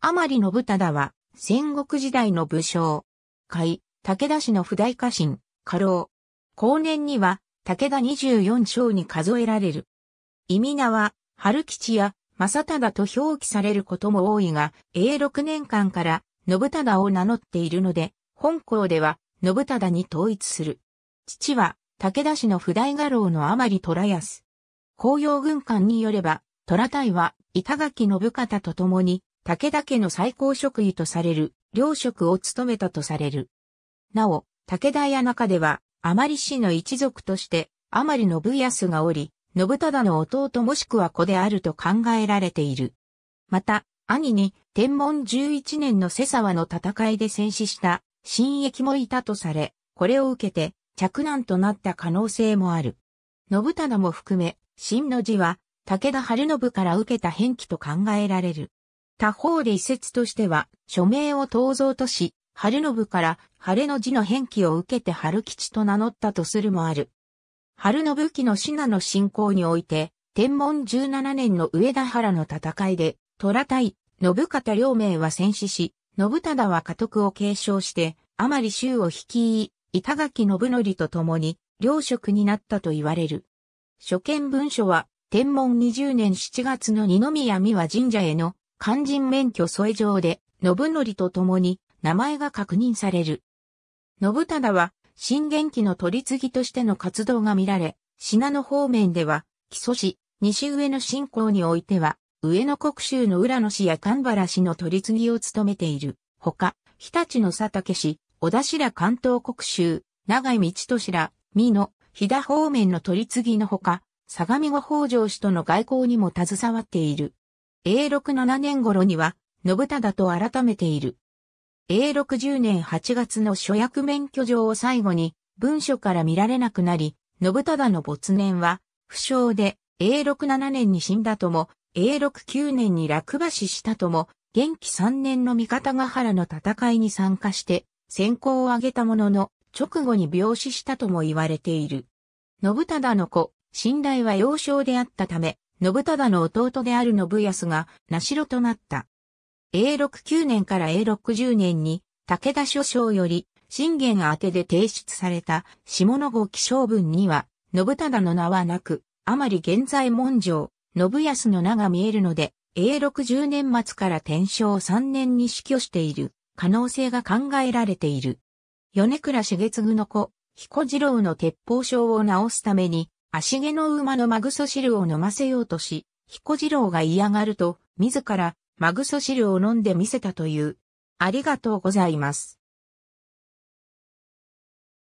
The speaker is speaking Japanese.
甘利信忠は、戦国時代の武将。甲斐、武田氏の不代家臣、家老。後年には、武田24章に数えられる。意味名は、春吉や、正忠と表記されることも多いが、永6年間から、信忠を名乗っているので、本校では、信忠に統一する。父は、武田氏の不代家老の甘利虎安。紅葉軍艦によれば、虎隊は、板垣信方と共に、武田家の最高職位とされる、領職を務めたとされる。なお、武田屋中では、甘利氏の一族として、甘利信康がおり、信忠の弟もしくは子であると考えられている。また、兄に天文11年の瀬沢の戦いで戦死した新駅もいたとされ、これを受けて着難となった可能性もある。信忠も含め、新の字は武田晴信から受けた変記と考えられる。他方で遺説としては、署名を東蔵とし、春信から晴れの字の変記を受けて春吉と名乗ったとするもある。春信記の品の信仰において、天文17年の上田原の戦いで、虎対、信方両名は戦死し、信忠は家督を継承して、甘利州を率い、板垣信則と共に、領職になったと言われる。初見文書は、天文20年7月の二宮美和神社への肝心免許添え上で、信則と共に名前が確認される。信忠は、新元気の取り次ぎとしての活動が見られ、信濃方面では、木曽市、西上の信仰においては、上野国州の浦野市や神原市の取り次ぎを務めている。ほか、日立の佐竹市、小田市ら関東国州、長井道都ら、美濃、飛騨方面の取り次ぎのほか、相模後北条氏との外交にも携わっている。A67 年頃には、信忠と改めている。A60 年8月の諸役免許状を最後に、文書から見られなくなり、信忠の没年は、不詳で、A67 年に死んだとも、A69 年に落馬死したとも、元気3年の三方ヶ原の戦いに参加して、先行を挙げたものの、直後に病死したとも言われている。信忠の子、信頼は幼少であったため、信忠の弟である信康が、名城となった。永禄9年から永禄十0年に、武田諸将より、信玄宛てで提出された、下の後記章文には、信忠の名はなく、あまり現在文上、信康の名が見えるので、永禄十0年末から天正3年に死去している、可能性が考えられている。米倉重次の子、彦次郎の鉄砲症を治すために、足毛の馬のマグソ汁を飲ませようとし、彦次郎が嫌がると、自らマグソ汁を飲んでみせたという。ありがとうございます。